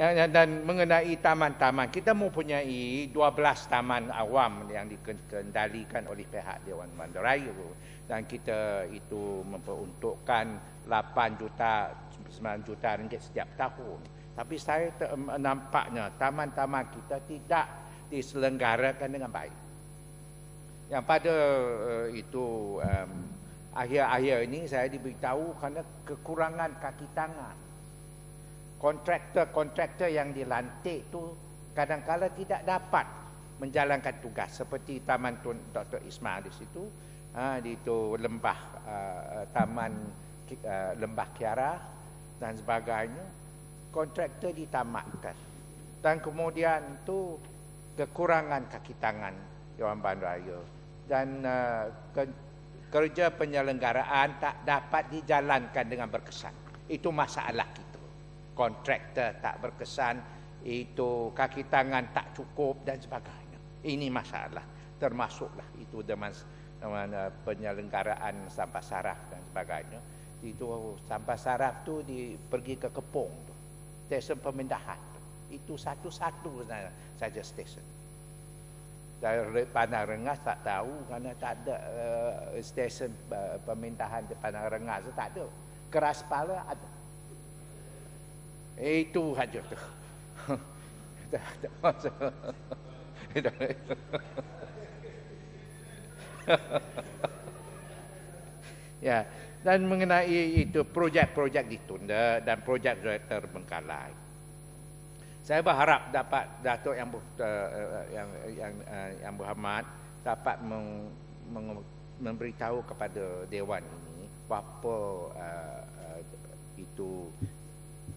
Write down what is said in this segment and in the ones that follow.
Ya, ya, dan mengenai taman-taman kita mempunyai 12 taman awam yang dikendalikan oleh pihak Dewan Bandaraya dan kita itu memperuntukkan 8 juta 9 juta ringgit setiap tahun tapi saya nampaknya taman-taman kita tidak diselenggarakan dengan baik yang pada eh, itu akhir-akhir ini saya diberitahu kerana kekurangan kaki tangan kontraktor-kontraktor yang dilantik tu kadang-kala tidak dapat menjalankan tugas seperti Taman Tun Dr. Ismail di situ ha, di tu lembah uh, Taman uh, Lembah Kiara dan sebagainya kontraktor ditamatkan dan kemudian tu kekurangan kaki tangan Dewan Bandar Raya dan uh, ke, kerja penyelenggaraan tak dapat dijalankan dengan berkesan itu masalah kita kontraktor tak berkesan, itu kaki tangan tak cukup dan sebagainya. Ini masalah. Termasuklah itu dengan eh, penyelenggaraan sampah saraf dan sebagainya. Itu sampah saraf tu di pergi ke Kepong tu. Stesen pemindahan tu. Itu satu-satu saja stesen. Dari Pandang Rengas tak tahu kerana tak ada uh, stesen uh, pemindahan di Pandang Rengas tak ada. Keras kepala ada. Eh, itu saja. Tak ada masalah. ya, dan mengenai itu projek-projek ditunda dan projek terbengkalai. Saya berharap dapat Datuk yang uh, yang yang uh, yang berhormat dapat meng, meng, memberitahu kepada dewan ini apa uh, uh, itu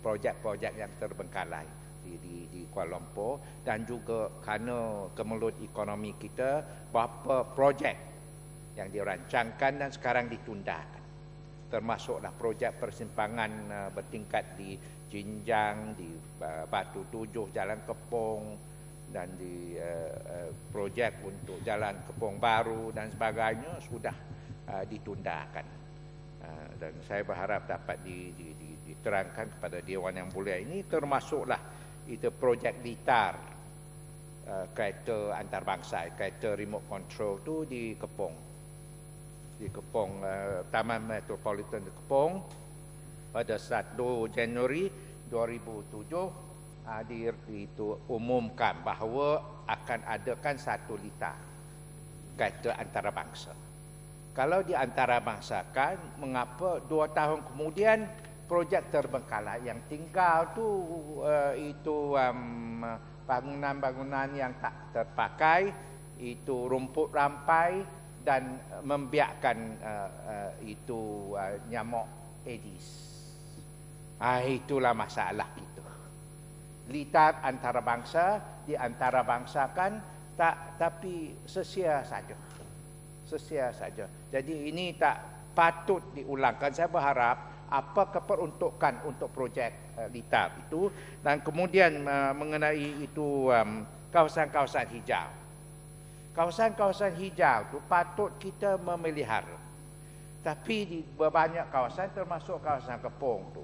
projek-projek yang terbengkalai di, di, di Kuala Lumpur dan juga kerana kemelut ekonomi kita beberapa projek yang dirancangkan dan sekarang ditunda. termasuklah projek persimpangan uh, bertingkat di Jinjang di uh, Batu Tujuh Jalan Kepong dan di uh, uh, projek untuk Jalan Kepong Baru dan sebagainya sudah uh, ditundakan Ah, dan saya berharap dapat di, di, di, diterangkan kepada Dewan Yang Mulia ini termasuklah itu projek litar uh, kereta antarabangsa, kereta remote control tu di Kepong. Di Kepong, uh, ah, Taman Metropolitan di Kepong pada 1 Januari 2007 uh, itu umumkan bahawa akan adakan satu litar kereta antarabangsa kalau di antara masakan mengapa dua tahun kemudian projek terbengkalai yang tinggal tu uh, itu bangunan-bangunan um, yang tak terpakai itu rumput rampai dan eh, membiarkan uh, uh, itu uh, nyamuk Aedes. Ah itulah masalah kita. Litar antara bangsa di antara bangsa kan tak tapi sesia saja sesia saja. Jadi ini tak patut diulangkan. Saya berharap apa keperuntukan untuk projek uh, eh, litar itu dan kemudian uh, mengenai itu um, kawasan-kawasan hijau. Kawasan-kawasan hijau tu patut kita memelihara. Tapi di banyak kawasan termasuk kawasan kepong tu,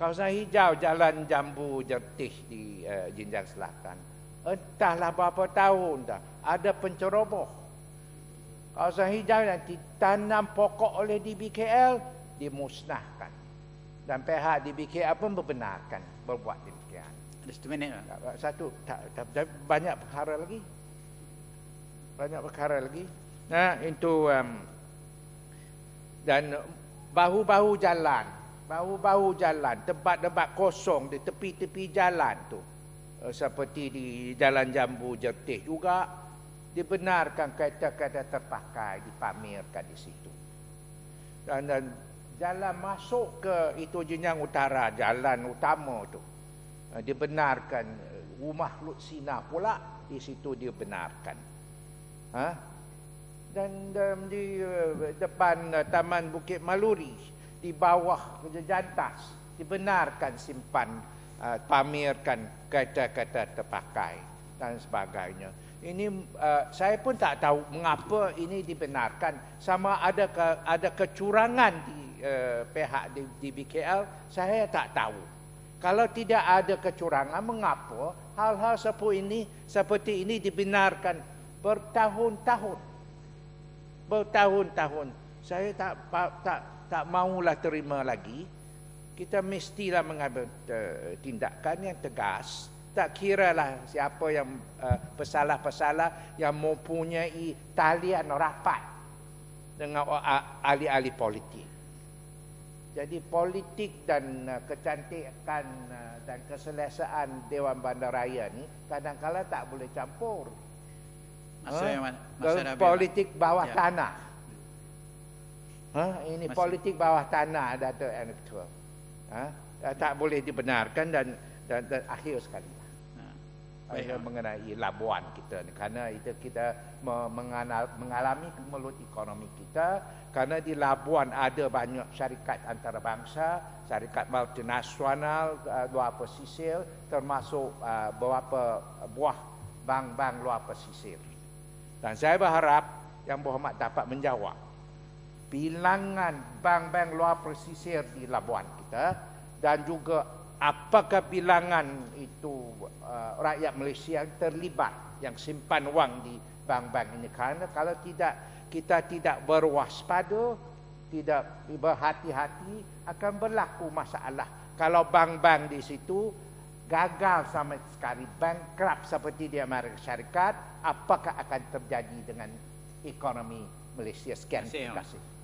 kawasan hijau jalan jambu jertih di uh, Jinjang Selatan, entahlah berapa tahun dah ada penceroboh kawasan hijau yang ditanam pokok oleh DBKL dimusnahkan dan pihak DBKL pun membenarkan berbuat demikian ada satu minit tak? satu tak, tak, tak, banyak perkara lagi banyak perkara lagi nah itu um, dan bahu-bahu jalan bahu-bahu jalan tempat-tempat kosong di tepi-tepi jalan tu eh, seperti di jalan jambu jertih juga dibenarkan kata-kata terpakai dipamerkan di situ. Dan, dan jalan masuk ke itu jenjang utara, jalan utama tu. Eh, dibenarkan eh, rumah Lut pula di situ dibenarkan. Ha? Dan, dan di eh, depan Taman Bukit Maluri di bawah jantas dibenarkan simpan uh, pamerkan kata-kata terpakai dan sebagainya. Ini uh, saya pun tak tahu mengapa ini dibenarkan. Sama ada ke, ada kecurangan di uh, pihak di, di BKL, saya tak tahu. Kalau tidak ada kecurangan, mengapa hal-hal seperti ini seperti ini dibenarkan bertahun-tahun, bertahun-tahun. Saya tak tak tak mau lah terima lagi. Kita mestilah mengambil uh, tindakan yang tegas. Tak kira lah siapa yang eh, pesalah-pesalah uh, yang mempunyai talian rapat dengan ahli-ahli politik. Jadi politik dan uh, kecantikan uh, dan keselesaan Dewan Bandaraya ni kadang-kadang tak boleh campur. Masa, huh? Ha? masa politik bawah ya. tanah. Huh? Ha? Ini masa. politik bawah tanah, Dato' Anak Ketua. Huh? Ya. Tak boleh dibenarkan dan, dan, dan akhir sekali. Baik. mengenai labuan kita ni kerana itu kita mengalami kemelut ekonomi kita kerana di labuan ada banyak syarikat antarabangsa syarikat multinasional eh, luar pesisir termasuk eh, beberapa buah bank-bank luar pesisir dan saya berharap yang berhormat dapat menjawab bilangan bank-bank luar pesisir di labuan kita dan juga apakah bilangan itu uh, rakyat Malaysia yang terlibat yang simpan wang di bank-bank ini kerana kalau tidak kita tidak berwaspada tidak berhati-hati akan berlaku masalah kalau bank-bank di situ gagal sama sekali bankrupt seperti di Amerika Syarikat apakah akan terjadi dengan ekonomi Malaysia sekian terima kasih